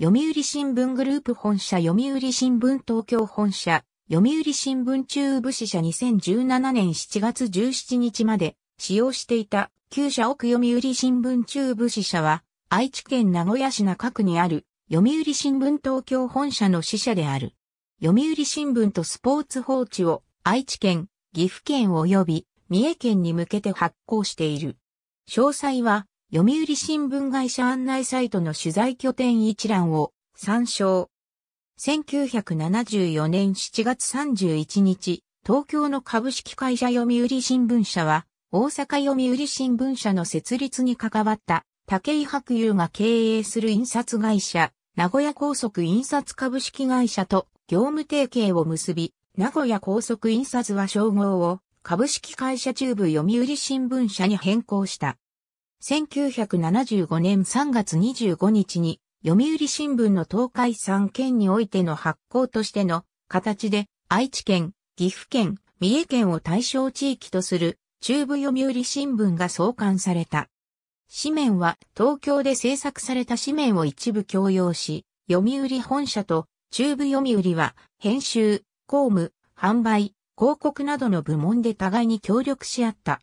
読売新聞グループ本社読売新聞東京本社、読売新聞中部支社2017年7月17日まで使用していた旧社奥読売新聞中部支社は愛知県名古屋市中区にある読売新聞東京本社の支社である。読売新聞とスポーツ報知を愛知県、岐阜県及び三重県に向けて発行している。詳細は読売新聞会社案内サイトの取材拠点一覧を参照。1974年7月31日、東京の株式会社読売新聞社は、大阪読売新聞社の設立に関わった武井白友が経営する印刷会社、名古屋高速印刷株式会社と業務提携を結び、名古屋高速印刷は称号を株式会社中部読売新聞社に変更した。1975年3月25日に、読売新聞の東海3県においての発行としての形で、愛知県、岐阜県、三重県を対象地域とする中部読売新聞が創刊された。紙面は東京で制作された紙面を一部共用し、読売本社と中部読売は編集、公務、販売、広告などの部門で互いに協力し合った。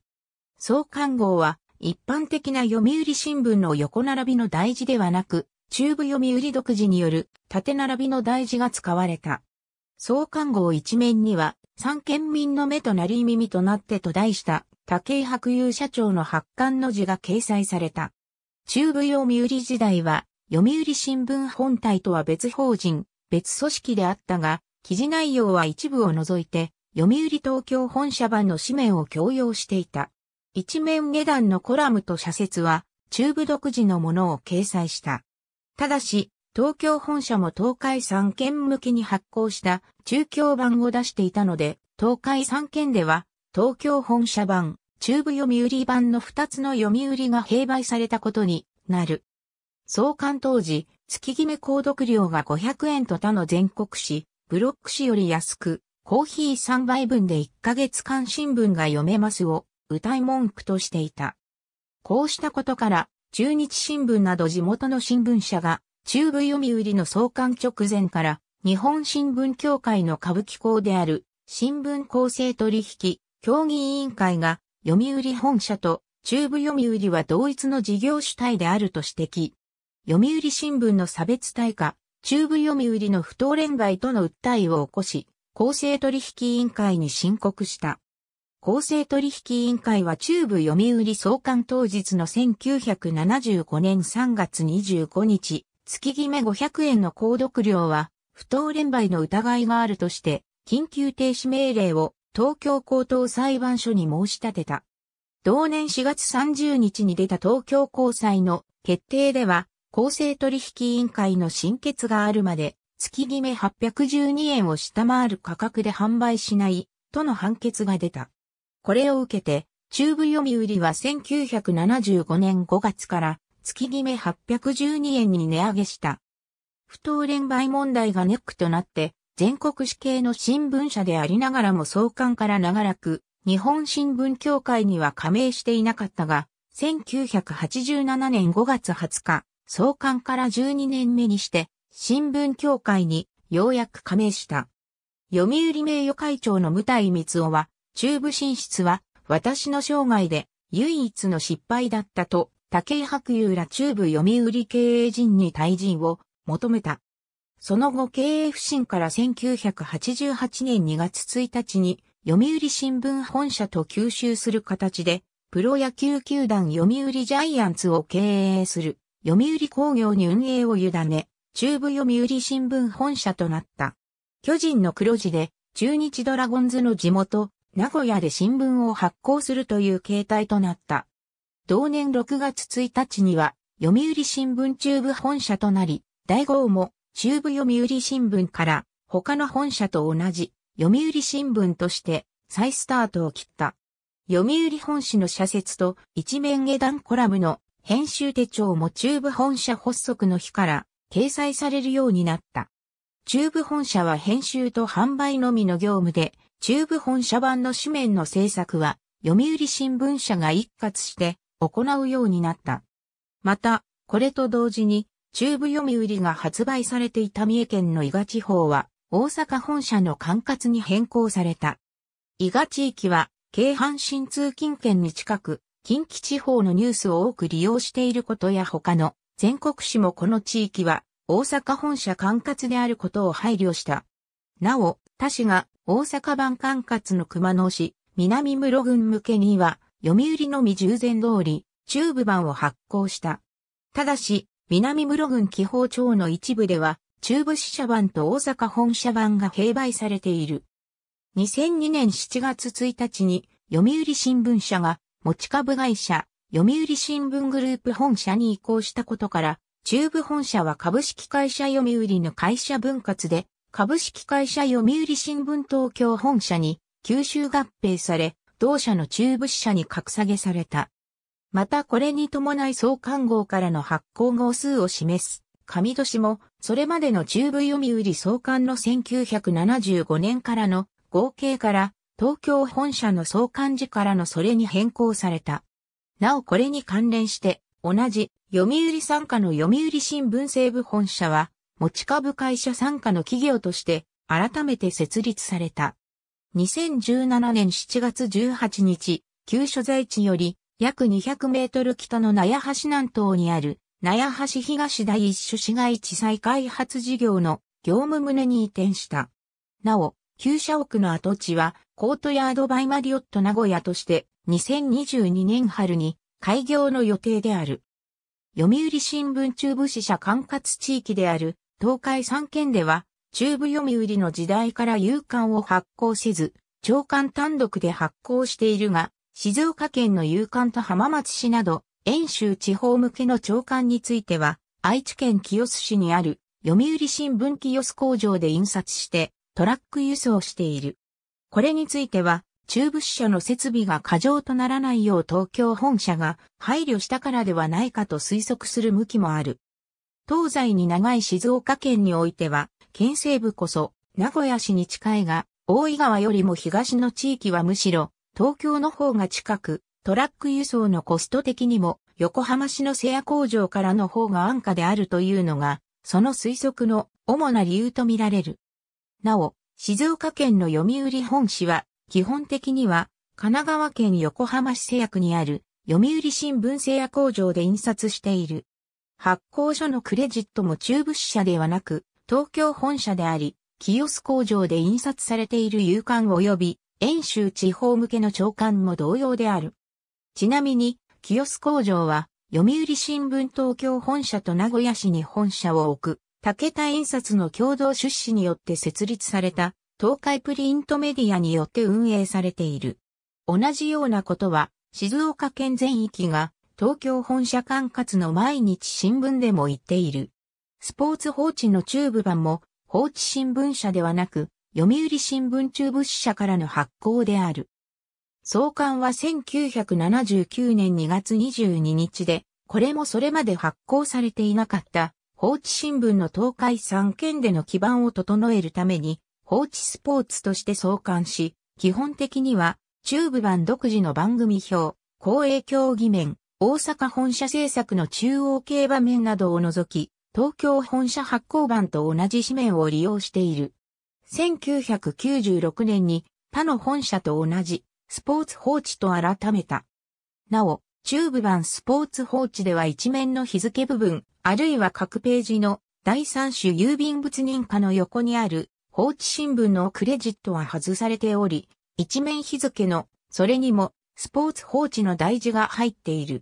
創刊号は一般的な読売新聞の横並びの大字ではなく、中部読売独自による縦並びの大字が使われた。創刊号一面には、三県民の目となり耳となってと題した、武井白勇社長の発刊の字が掲載された。中部読売時代は、読売新聞本体とは別法人、別組織であったが、記事内容は一部を除いて、読売東京本社版の紙面を共用していた。一面下段のコラムと社説は、中部独自のものを掲載した。ただし、東京本社も東海3県向けに発行した中京版を出していたので、東海3県では、東京本社版、中部読売版の2つの読売が併売されたことになる。創刊当時、月決め購読料が500円と他の全国紙、ブロック紙より安く、コーヒー3杯分で1ヶ月間新聞が読めますを歌い文句としていた。こうしたことから、中日新聞など地元の新聞社が、中部読売の創刊直前から、日本新聞協会の歌舞伎校である、新聞構成取引、協議委員会が、読売本社と中部読売は同一の事業主体であると指摘。読売新聞の差別対価、中部読売の不当連売との訴えを起こし、公正取引委員会に申告した。公正取引委員会は中部読売創刊当日の1975年3月25日、月決め500円の購読料は、不当連売の疑いがあるとして、緊急停止命令を東京高等裁判所に申し立てた。同年4月30日に出た東京高裁の決定では、公正取引委員会の審決があるまで、月決め812円を下回る価格で販売しない、との判決が出た。これを受けて、中部読売は1975年5月から月決め812円に値上げした。不当連売問題がネックとなって、全国紙系の新聞社でありながらも創刊から長らく、日本新聞協会には加盟していなかったが、1987年5月20日、創刊から12年目にして、新聞協会にようやく加盟した。読売名誉会長の無体光夫は、中部進出は私の生涯で唯一の失敗だったと、武井白友ら中部読売経営陣に退陣を求めた。その後経営不振から1988年2月1日に読売新聞本社と吸収する形で、プロ野球球団読売ジャイアンツを経営する読売工業に運営を委ね、中部読売新聞本社となった。巨人の黒字で中日ドラゴンズの地元、名古屋で新聞を発行するという形態となった。同年6月1日には、読売新聞中部本社となり、第号も中部読売新聞から他の本社と同じ読売新聞として再スタートを切った。読売本誌の社説と一面下段コラムの編集手帳も中部本社発足の日から掲載されるようになった。中部本社は編集と販売のみの業務で中部本社版の紙面の制作は、読売新聞社が一括して行うようになった。また、これと同時に、中部読売が発売されていた三重県の伊賀地方は、大阪本社の管轄に変更された。伊賀地域は、京阪神通勤圏に近く、近畿地方のニュースを多く利用していることや他の全国紙もこの地域は大阪本社管轄であることを配慮した。なお、他市が大阪版管轄の熊野市、南室郡向けには、読売のみ従前通り、中部版を発行した。ただし、南室郡紀宝町の一部では、中部支社版と大阪本社版が併売されている。2002年7月1日に、読売新聞社が、持ち株会社、読売新聞グループ本社に移行したことから、中部本社は株式会社読売の会社分割で、株式会社読売新聞東京本社に吸収合併され、同社の中部支社に格下げされた。またこれに伴い創刊号からの発行号数を示す上年も、それまでの中部読売創刊の1975年からの合計から東京本社の創刊時からのそれに変更された。なおこれに関連して、同じ読売参加の読売新聞西部本社は、持ち株会社参加の企業として改めて設立された。2017年7月18日、旧所在地より約200メートル北の納屋橋南東にある納屋橋東第一所市街地再開発事業の業務棟に移転した。なお、旧社屋の跡地はコートヤードバイマリオット名古屋として2022年春に開業の予定である。読売新聞中部支社管轄地域である東海3県では、中部読売の時代から有刊を発行せず、長官単独で発行しているが、静岡県の有刊と浜松市など、遠州地方向けの長官については、愛知県清須市にある読売新聞清須工場で印刷してトラック輸送している。これについては、中部支社の設備が過剰とならないよう東京本社が配慮したからではないかと推測する向きもある。東西に長い静岡県においては、県西部こそ、名古屋市に近いが、大井川よりも東の地域はむしろ、東京の方が近く、トラック輸送のコスト的にも、横浜市の製夜工場からの方が安価であるというのが、その推測の主な理由とみられる。なお、静岡県の読売本市は、基本的には、神奈川県横浜市製薬にある、読売新聞製夜工場で印刷している。発行所のクレジットも中支社ではなく、東京本社であり、キ須ス工場で印刷されている有刊及び、遠州地方向けの長官も同様である。ちなみに、キ須ス工場は、読売新聞東京本社と名古屋市に本社を置く、竹田印刷の共同出資によって設立された、東海プリントメディアによって運営されている。同じようなことは、静岡県全域が東京本社管轄の毎日新聞でも言っている。スポーツ放置の中部版も、放置新聞社ではなく、読売新聞中部支社からの発行である。創刊は1979年2月22日で、これもそれまで発行されていなかった、放置新聞の東海3県での基盤を整えるために、放置スポーツとして創刊し、基本的には、中部版独自の番組表、公営競技面、大阪本社製作の中央競馬面などを除き、東京本社発行版と同じ紙面を利用している。1996年に他の本社と同じスポーツ報知と改めた。なお、中部版スポーツ報知では一面の日付部分、あるいは各ページの第三種郵便物認可の横にある放置新聞のクレジットは外されており、一面日付の、それにもスポーツ報知の大事が入っている。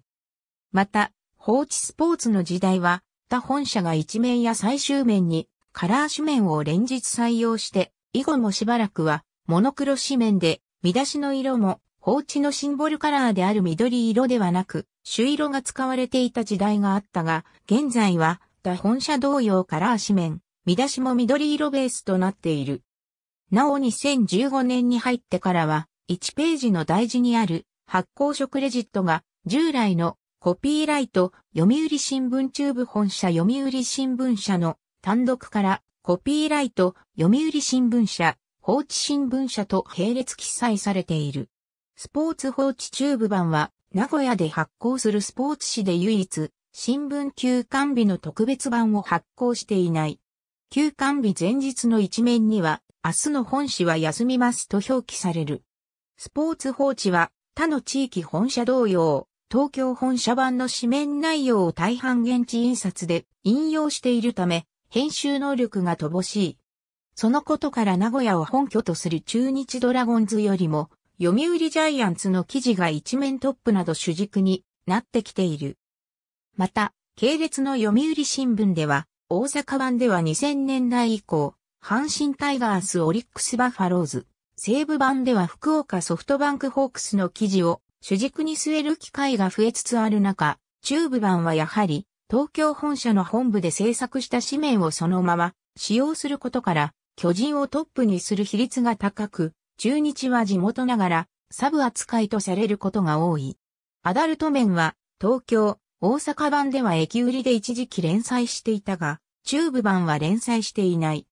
また、放置スポーツの時代は、他本社が一面や最終面にカラー紙面を連日採用して、以後もしばらくはモノクロ紙面で、見出しの色も放置のシンボルカラーである緑色ではなく、朱色が使われていた時代があったが、現在は他本社同様カラー紙面、見出しも緑色ベースとなっている。なお2015年に入ってからは、1ページの大事にある発行色レジットが従来のコピーライト、読売新聞中部本社読売新聞社の単独からコピーライト、読売新聞社、放置新聞社と並列記載されている。スポーツ放置中部版は名古屋で発行するスポーツ紙で唯一新聞休館日の特別版を発行していない。休館日前日の一面には明日の本紙は休みますと表記される。スポーツ放置は他の地域本社同様、東京本社版の紙面内容を大半現地印刷で引用しているため、編集能力が乏しい。そのことから名古屋を本拠とする中日ドラゴンズよりも、読売ジャイアンツの記事が一面トップなど主軸になってきている。また、系列の読売新聞では、大阪版では2000年代以降、阪神タイガースオリックスバファローズ、西武版では福岡ソフトバンクホークスの記事を主軸に据える機会が増えつつある中、チューブ版はやはり東京本社の本部で制作した紙面をそのまま使用することから、巨人をトップにする比率が高く、中日は地元ながらサブ扱いとされることが多い。アダルト面は東京、大阪版では駅売りで一時期連載していたが、チューブ版は連載していない。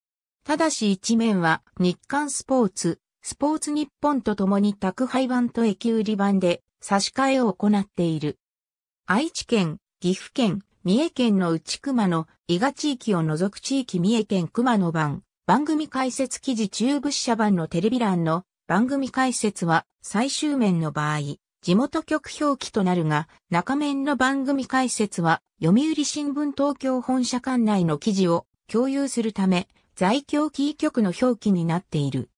ただし一面は日刊スポーツ、スポーツ日本と共に宅配版と駅売り版で差し替えを行っている。愛知県、岐阜県、三重県の内熊野、伊賀地域を除く地域三重県熊野版、番組解説記事中物社版のテレビ欄の番組解説は最終面の場合、地元局表記となるが、中面の番組解説は読売新聞東京本社管内の記事を共有するため、在京キー局の表記になっている。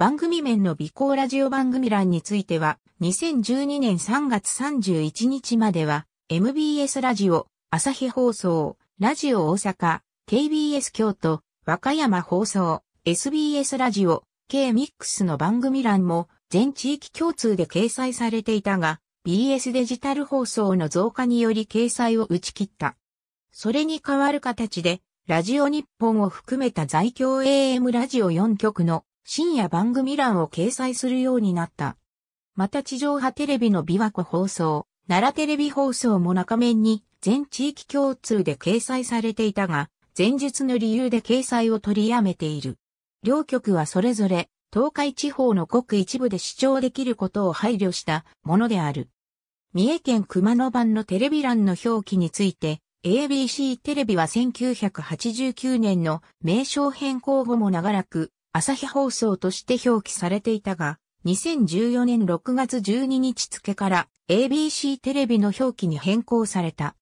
番組面の美行ラジオ番組欄については、2012年3月31日までは、MBS ラジオ、朝日放送、ラジオ大阪、KBS 京都、和歌山放送、SBS ラジオ、K-MIX の番組欄も、全地域共通で掲載されていたが、BS デジタル放送の増加により掲載を打ち切った。それに代わる形で、ラジオ日本を含めた在京 AM ラジオ4局の深夜番組欄を掲載するようになった。また地上波テレビの琵琶湖放送、奈良テレビ放送も中面に全地域共通で掲載されていたが、前述の理由で掲載を取りやめている。両局はそれぞれ東海地方のごく一部で視聴できることを配慮したものである。三重県熊野版のテレビ欄の表記について、ABC テレビは1989年の名称変更後も長らく朝日放送として表記されていたが、2014年6月12日付から ABC テレビの表記に変更された。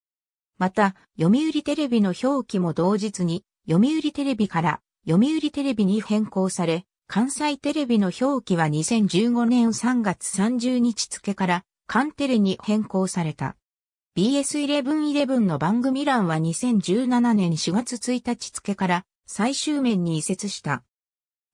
また、読売テレビの表記も同日に、読売テレビから読売テレビに変更され、関西テレビの表記は2015年3月30日付から関テレに変更された。BS1111 の番組欄は2017年4月1日付から最終面に移設した。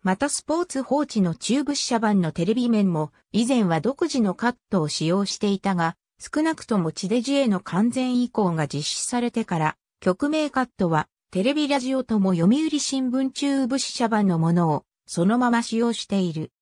またスポーツ放置の中部支社版のテレビ面も以前は独自のカットを使用していたが、少なくとも地デジへの完全移行が実施されてから、曲名カットはテレビラジオとも読売新聞中部支社版のものをそのまま使用している。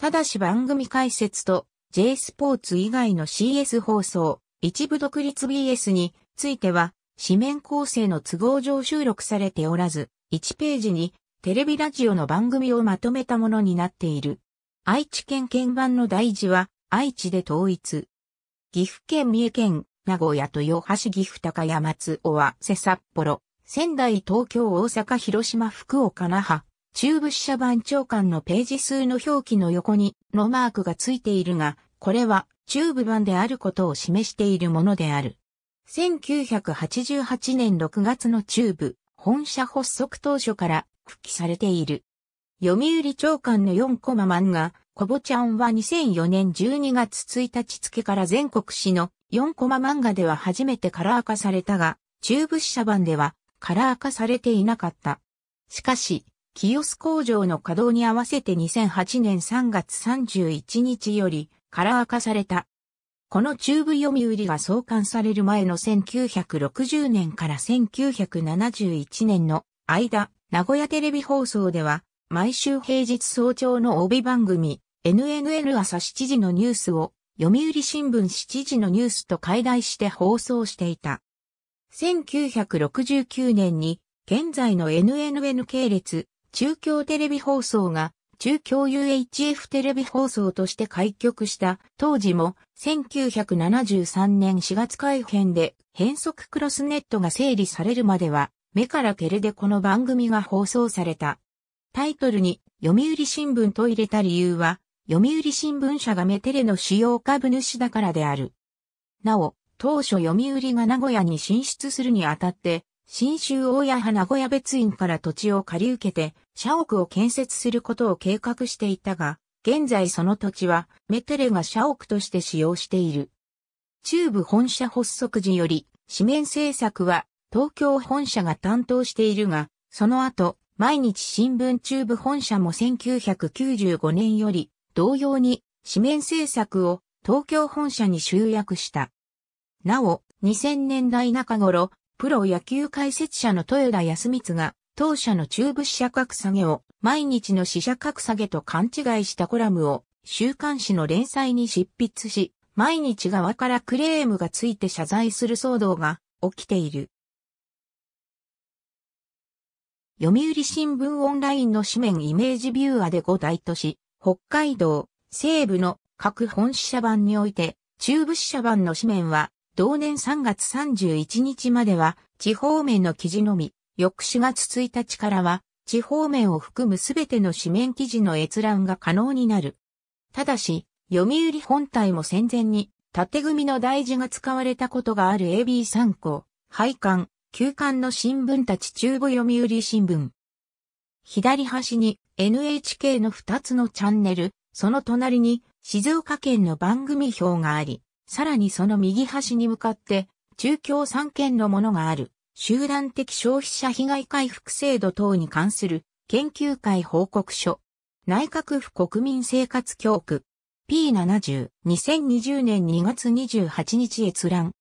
ただし番組解説と J スポーツ以外の CS 放送、一部独立 BS については、紙面構成の都合上収録されておらず、1ページにテレビラジオの番組をまとめたものになっている。愛知県県版の大事は、愛知で統一。岐阜県三重県、名古屋豊橋岐阜高山津尾和瀬札幌、仙台東京大阪広島福岡那覇、中部支社番長官のページ数の表記の横にのマークがついているが、これは中部版であることを示しているものである。1988年6月の中部、本社発足当初から復帰されている。読売長官の4コマ漫画、コボちゃんは2004年12月1日付から全国紙の4コマ漫画では初めてカラー化されたが、中部支社版ではカラー化されていなかった。しかし、キ須ス工場の稼働に合わせて2008年3月31日よりカラー化された。この中部読売が創刊される前の1960年から1971年の間、名古屋テレビ放送では、毎週平日早朝の帯番組、NNN 朝7時のニュースを、読売新聞7時のニュースと解題して放送していた。1969年に、現在の NNN 系列、中京テレビ放送が、中京 UHF テレビ放送として開局した当時も1973年4月改編で変則クロスネットが整理されるまでは目から照でこの番組が放送された。タイトルに読売新聞と入れた理由は、読売新聞社がメテレの主要株主だからである。なお、当初読売が名古屋に進出するにあたって、新州大谷派名古屋別院から土地を借り受けて、社屋を建設することを計画していたが、現在その土地はメテレが社屋として使用している。中部本社発足時より、紙面政策は東京本社が担当しているが、その後、毎日新聞中部本社も1995年より同様に紙面制作を東京本社に集約した。なお、2000年代中頃、プロ野球解説者の豊田康光が当社の中部支社格下げを毎日の支社格下げと勘違いしたコラムを週刊誌の連載に執筆し、毎日側からクレームがついて謝罪する騒動が起きている。読売新聞オンラインの紙面イメージビューアで5大都市、北海道、西部の各本支社版において、中部支社版の紙面は、同年3月31日までは、地方面の記事のみ、翌4月1日からは、地方面を含むすべての紙面記事の閲覧が可能になる。ただし、読売本体も戦前に、縦組の大事が使われたことがある a b 参考、配管、旧館の新聞たち中部読売新聞。左端に NHK の2つのチャンネル、その隣に静岡県の番組表があり、さらにその右端に向かって中京3県のものがある。集団的消費者被害回復制度等に関する研究会報告書。内閣府国民生活教区。P70、2020年2月28日閲覧。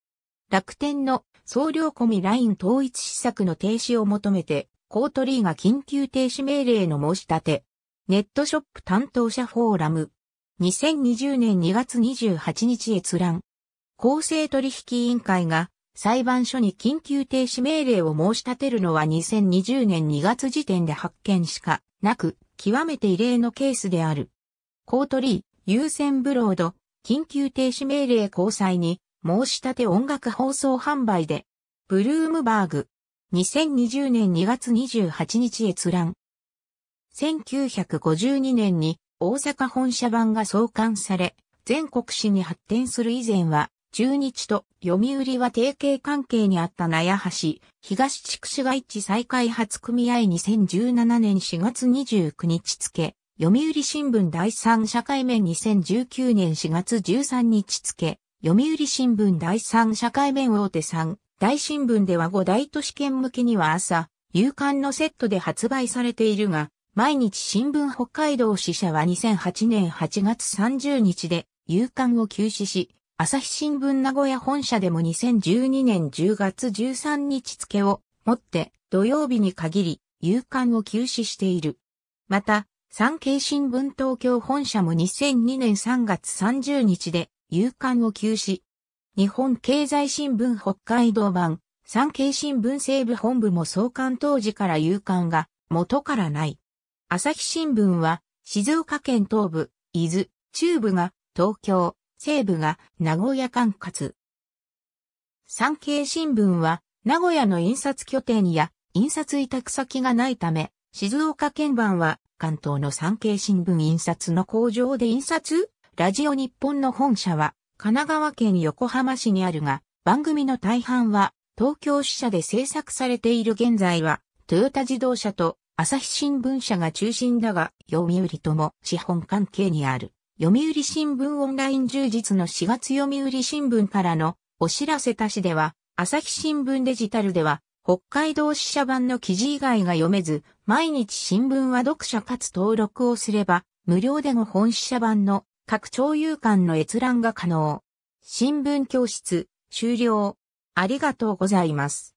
楽天の総量込みライン統一施策の停止を求めて、コートリーが緊急停止命令の申し立て。ネットショップ担当者フォーラム。2020年2月28日閲覧。公正取引委員会が裁判所に緊急停止命令を申し立てるのは2020年2月時点で発見しかなく、極めて異例のケースである。コートリー、優先ブロード、緊急停止命令交際に申し立て音楽放送販売で、ブルームバーグ、2020年2月28日閲覧。1952年に大阪本社版が創刊され、全国紙に発展する以前は、中日と読売は提携関係にあった納橋、東地区市街地再開発組合2017年4月29日付、読売新聞第3社会面2019年4月13日付、読売新聞第3社会面大手3、大新聞では5大都市圏向けには朝、夕刊のセットで発売されているが、毎日新聞北海道支社は2008年8月30日で夕刊を休止し、朝日新聞名古屋本社でも2012年10月13日付をもって土曜日に限り夕刊を休止している。また、産経新聞東京本社も2002年3月30日で夕刊を休止。日本経済新聞北海道版、産経新聞西部本部も創刊当時から夕刊が元からない。朝日新聞は静岡県東部、伊豆、中部が東京、西部が名古屋管轄。産経新聞は名古屋の印刷拠点や印刷委託先がないため、静岡県版は関東の産経新聞印刷の工場で印刷ラジオ日本の本社は神奈川県横浜市にあるが、番組の大半は東京支社で制作されている現在は、トヨタ自動車と朝日新聞社が中心だが、読売とも資本関係にある。読売新聞オンライン充実の4月読売新聞からのお知らせたしでは、朝日新聞デジタルでは、北海道支社版の記事以外が読めず、毎日新聞は読者かつ登録をすれば、無料での本支社版の各庁友館の閲覧が可能。新聞教室、終了。ありがとうございます。